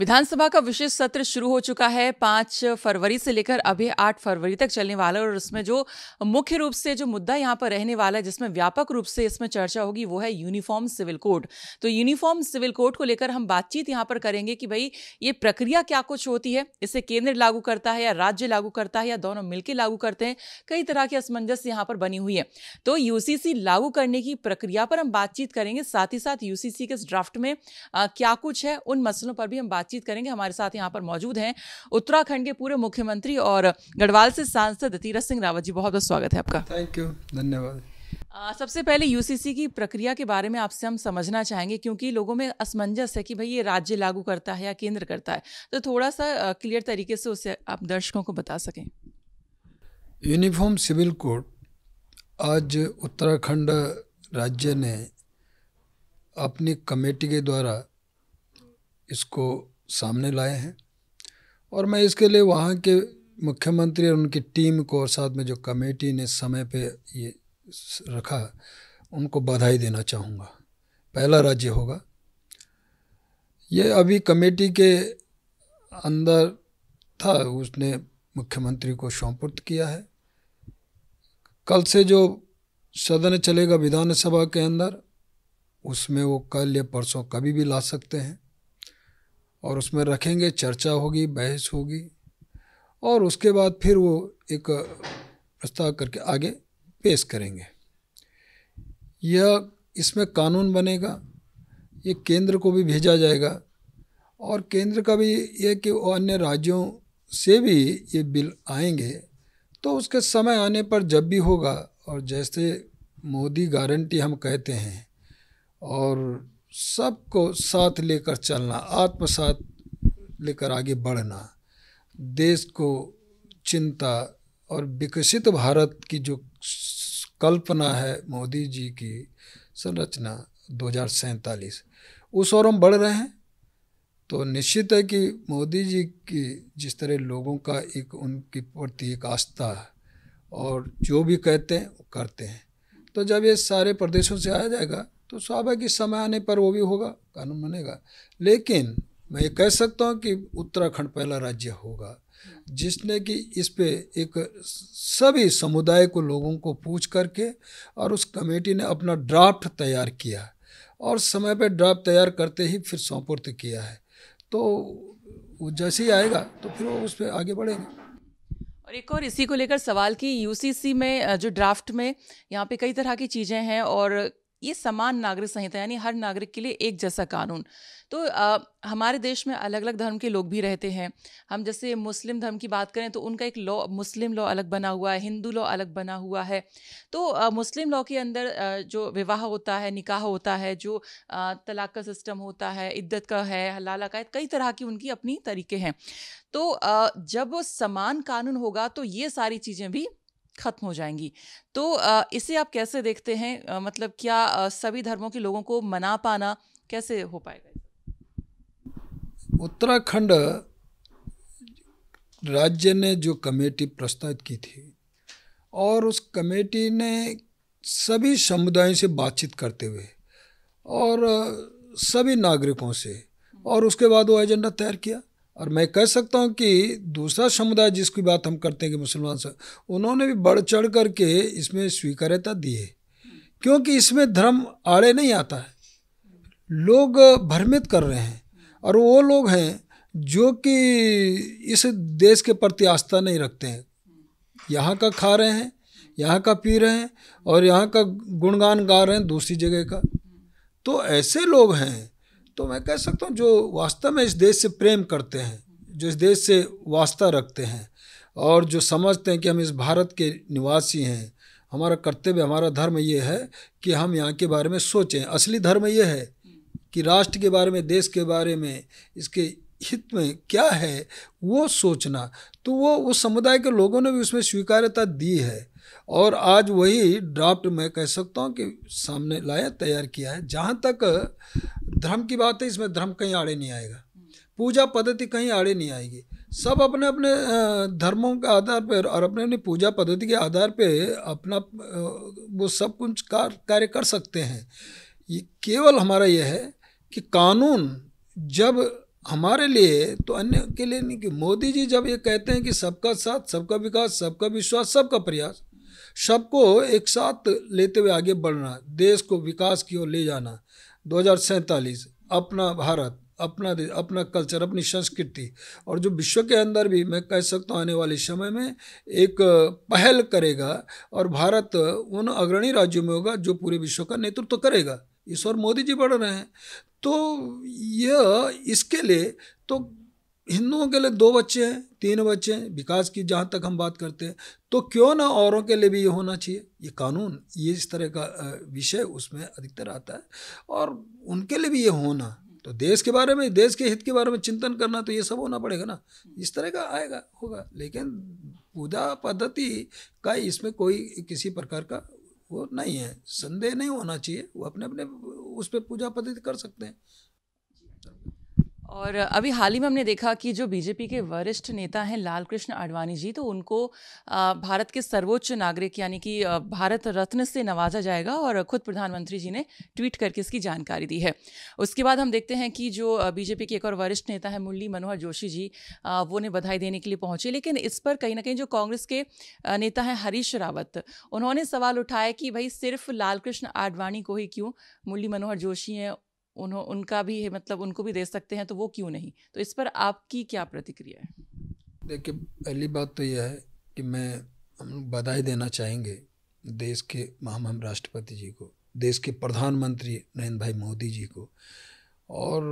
विधानसभा का विशेष सत्र शुरू हो चुका है पाँच फरवरी से लेकर अभी आठ फरवरी तक चलने वाला है और उसमें जो मुख्य रूप से जो मुद्दा यहाँ पर रहने वाला है जिसमें व्यापक रूप से इसमें चर्चा होगी वो है यूनिफॉर्म सिविल कोड तो यूनिफॉर्म सिविल कोड को लेकर हम बातचीत यहाँ पर करेंगे कि भाई ये प्रक्रिया क्या कुछ होती है इसे केंद्र लागू करता है या राज्य लागू करता है या दोनों मिलकर लागू करते हैं कई तरह की असमंजस यहाँ पर बनी हुई है तो यू लागू करने की प्रक्रिया पर हम बातचीत करेंगे साथ ही साथ यू के इस ड्राफ्ट में क्या कुछ है उन मसलों पर भी हम बात बातचीत करेंगे हमारे साथ यहाँ पर मौजूद हैं उत्तराखंड के पूर्व मुख्यमंत्री और गढ़वाल से सांसद तीरथ सिंह रावत जी बहुत बहुत स्वागत है आपका थैंक यू धन्यवाद Uh, सबसे पहले यूसीसी की प्रक्रिया के बारे में आपसे हम समझना चाहेंगे क्योंकि लोगों में असमंजस है कि भाई ये राज्य लागू करता है या केंद्र करता है तो थोड़ा सा क्लियर तरीके से उसे आप दर्शकों को बता सकें यूनिफॉर्म सिविल कोड आज उत्तराखंड राज्य ने अपनी कमेटी के द्वारा इसको सामने लाए हैं और मैं इसके लिए वहाँ के मुख्यमंत्री और उनकी टीम को और साथ में जो कमेटी ने समय पे ये रखा उनको बधाई देना चाहूँगा पहला राज्य होगा ये अभी कमेटी के अंदर था उसने मुख्यमंत्री को सौंपुत किया है कल से जो सदन चलेगा विधानसभा के अंदर उसमें वो कल या परसों कभी भी ला सकते हैं और उसमें रखेंगे चर्चा होगी बहस होगी और उसके बाद फिर वो एक प्रस्ताव करके आगे पेश करेंगे यह इसमें कानून बनेगा ये केंद्र को भी भेजा जाएगा और केंद्र का भी ये कि वो अन्य राज्यों से भी ये बिल आएंगे तो उसके समय आने पर जब भी होगा और जैसे मोदी गारंटी हम कहते हैं और सबको साथ लेकर चलना आत्मसात लेकर आगे बढ़ना देश को चिंता और विकसित भारत की जो कल्पना है मोदी जी की संरचना दो उस ओर हम बढ़ रहे हैं तो निश्चित है कि मोदी जी की जिस तरह लोगों का एक उनके प्रति एक आस्था है और जो भी कहते हैं वो करते हैं तो जब ये सारे प्रदेशों से आया जाएगा तो स्वाभाविक कि समय आने पर वो भी होगा कानून बनेगा लेकिन मैं ये कह सकता हूँ कि उत्तराखंड पहला राज्य होगा जिसने कि इस पे एक सभी समुदाय को लोगों को पूछ करके और उस कमेटी ने अपना ड्राफ्ट तैयार किया और समय पे ड्राफ्ट तैयार करते ही फिर सौंपुर्त किया है तो जैसे ही आएगा तो फिर वो उस पर आगे बढ़ेंगे और एक और इसी को लेकर सवाल कि यूसीसी में जो ड्राफ्ट में यहाँ पे कई तरह की चीज़ें हैं और ये समान नागरिक संहिता यानी हर नागरिक के लिए एक जैसा कानून तो आ, हमारे देश में अलग अलग धर्म के लोग भी रहते हैं हम जैसे मुस्लिम धर्म की बात करें तो उनका एक लॉ मुस्लिम लॉ अलग बना हुआ है हिंदू लॉ अलग बना हुआ है तो आ, मुस्लिम लॉ के अंदर आ, जो विवाह होता है निकाह होता है जो आ, तलाक का सिस्टम होता है इद्दत का है हलाला का है कई तरह की उनकी अपनी तरीके हैं तो आ, जब समान कानून होगा तो ये सारी चीज़ें भी खत्म हो जाएंगी तो इसे आप कैसे देखते हैं मतलब क्या सभी धर्मों के लोगों को मना पाना कैसे हो पाएगा उत्तराखंड राज्य ने जो कमेटी प्रस्तावित की थी और उस कमेटी ने सभी समुदायों से बातचीत करते हुए और सभी नागरिकों से और उसके बाद वो एजेंडा तैयार किया और मैं कह सकता हूँ कि दूसरा समुदाय जिसकी बात हम करते हैं कि मुसलमान सब उन्होंने भी बढ़ चढ़ करके इसमें स्वीकार्यता दी है क्योंकि इसमें धर्म आड़े नहीं आता है लोग भ्रमित कर रहे हैं और वो लोग हैं जो कि इस देश के प्रति आस्था नहीं रखते हैं यहाँ का खा रहे हैं यहाँ का पी रहे हैं और यहाँ का गुणगान गा रहे हैं दूसरी जगह का तो ऐसे लोग हैं तो मैं कह सकता हूँ जो वास्तव में इस देश से प्रेम करते हैं जो इस देश से वास्ता रखते हैं और जो समझते हैं कि हम इस भारत के निवासी हैं हमारा कर्तव्य हमारा धर्म ये है कि हम यहाँ के बारे में सोचें असली धर्म ये है कि राष्ट्र के बारे में देश के बारे में इसके हित में क्या है वो सोचना तो वो उस समुदाय के लोगों ने भी उसमें स्वीकार्यता दी है और आज वही ड्राफ्ट मैं कह सकता हूँ कि सामने लाया तैयार किया है जहाँ तक धर्म की बात है इसमें धर्म कहीं आड़े नहीं आएगा पूजा पद्धति कहीं आड़े नहीं आएगी सब अपने अपने धर्मों के आधार पर और अपने अपनी पूजा पद्धति के आधार पर अपना वो सब कुछ कार्य कर सकते हैं ये केवल हमारा यह है कि कानून जब हमारे लिए तो अन्य के लिए नहीं कि मोदी जी जब ये कहते हैं कि सबका साथ सबका विकास सबका विश्वास सबका प्रयास सबको एक साथ लेते हुए आगे बढ़ना देश को विकास की ओर ले जाना दो अपना भारत अपना देश अपना कल्चर अपनी संस्कृति और जो विश्व के अंदर भी मैं कह सकता हूँ आने वाले समय में एक पहल करेगा और भारत उन अग्रणी राज्यों में होगा जो पूरे विश्व का नेतृत्व तो करेगा ईश्वर मोदी जी बढ़ रहे हैं तो यह इसके लिए तो हिंदुओं के लिए दो बच्चे हैं तीन बच्चे हैं विकास की जहाँ तक हम बात करते हैं तो क्यों ना औरों के लिए भी ये होना चाहिए ये कानून ये इस तरह का विषय उसमें अधिकतर आता है और उनके लिए भी ये होना तो देश के बारे में देश के हित के बारे में चिंतन करना तो ये सब होना पड़ेगा ना इस तरह का आएगा होगा लेकिन पूजा पद्धति का इसमें कोई किसी प्रकार का वो नहीं है संदेह नहीं होना चाहिए वो अपने अपने उस पर पूजा पद्धति कर सकते हैं और अभी हाल ही में हमने देखा कि जो बीजेपी के वरिष्ठ नेता हैं लालकृष्ण आडवाणी जी तो उनको भारत के सर्वोच्च नागरिक यानी कि भारत रत्न से नवाजा जाएगा और खुद प्रधानमंत्री जी ने ट्वीट करके इसकी जानकारी दी है उसके बाद हम देखते हैं कि जो बीजेपी के एक और वरिष्ठ नेता है मुरली मनोहर जोशी जी वो ने बधाई देने के लिए पहुंचे लेकिन इस पर कहीं ना कहीं जो कांग्रेस के नेता हैं हरीश रावत उन्होंने सवाल उठाया कि भाई सिर्फ लालकृष्ण आडवाणी को ही क्यों मुरली मनोहर जोशी हैं उन्हों उनका भी है मतलब उनको भी दे सकते हैं तो वो क्यों नहीं तो इस पर आपकी क्या प्रतिक्रिया है देखिए पहली बात तो यह है कि मैं हम लोग बधाई देना चाहेंगे देश के महामहिम राष्ट्रपति जी को देश के प्रधानमंत्री नरेंद्र भाई मोदी जी को और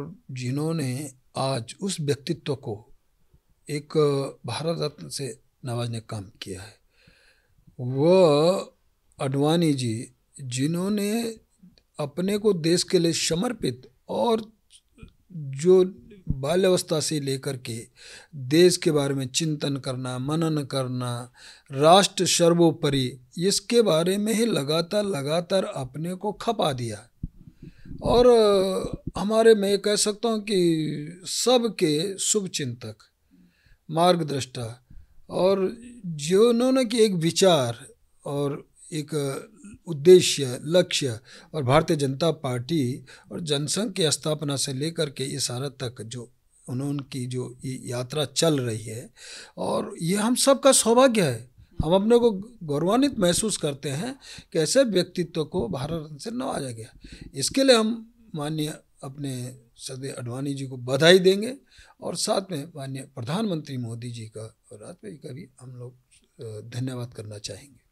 जिन्होंने आज उस व्यक्तित्व को एक भारत रत्न से नवाजने का काम किया है वह अडवाणी जी जिन्होंने अपने को देश के लिए समर्पित और जो बाल्यवस्था से लेकर के देश के बारे में चिंतन करना मनन करना राष्ट्र सर्वोपरि इसके बारे में ही लगातार लगातार अपने को खपा दिया और हमारे मैं कह सकता हूँ कि सबके शुभ चिंतक मार्गदृष्टा और जो उन्होंने कि एक विचार और एक उद्देश्य लक्ष्य और भारतीय जनता पार्टी और जनसंघ की स्थापना से लेकर के इस सारा तक जो उनकी जो यात्रा चल रही है और ये हम सब का सौभाग्य है हम अपने को गौरवान्वित महसूस करते हैं कि ऐसे व्यक्तित्व को भारत रत्न से नवाजा गया इसके लिए हम माननीय अपने सदय अडवाणी जी को बधाई देंगे और साथ में माननीय प्रधानमंत्री मोदी जी का और राजपे का भी हम लोग धन्यवाद करना चाहेंगे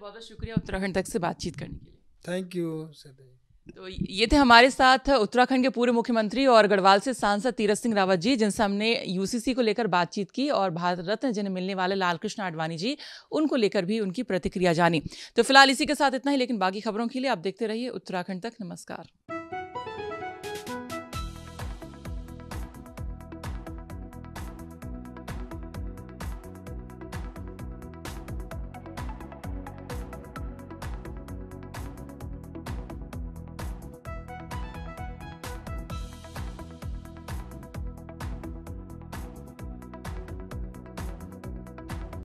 बहुत बहुत शुक्रिया उत्तराखंड तक से बातचीत करने के लिए थैंक यू तो ये थे हमारे साथ उत्तराखंड के पूर्व मुख्यमंत्री और गढ़वाल से सांसद तीरथ सिंह रावत जी जिनसे हमने यूसीसी को लेकर बातचीत की और भारत रत्न जिन्हें मिलने वाले लालकृष्ण आडवाणी जी उनको लेकर भी उनकी प्रतिक्रिया जानी तो फिलहाल इसी के साथ इतना ही लेकिन बाकी खबरों के लिए आप देखते रहिए उत्तराखंड तक नमस्कार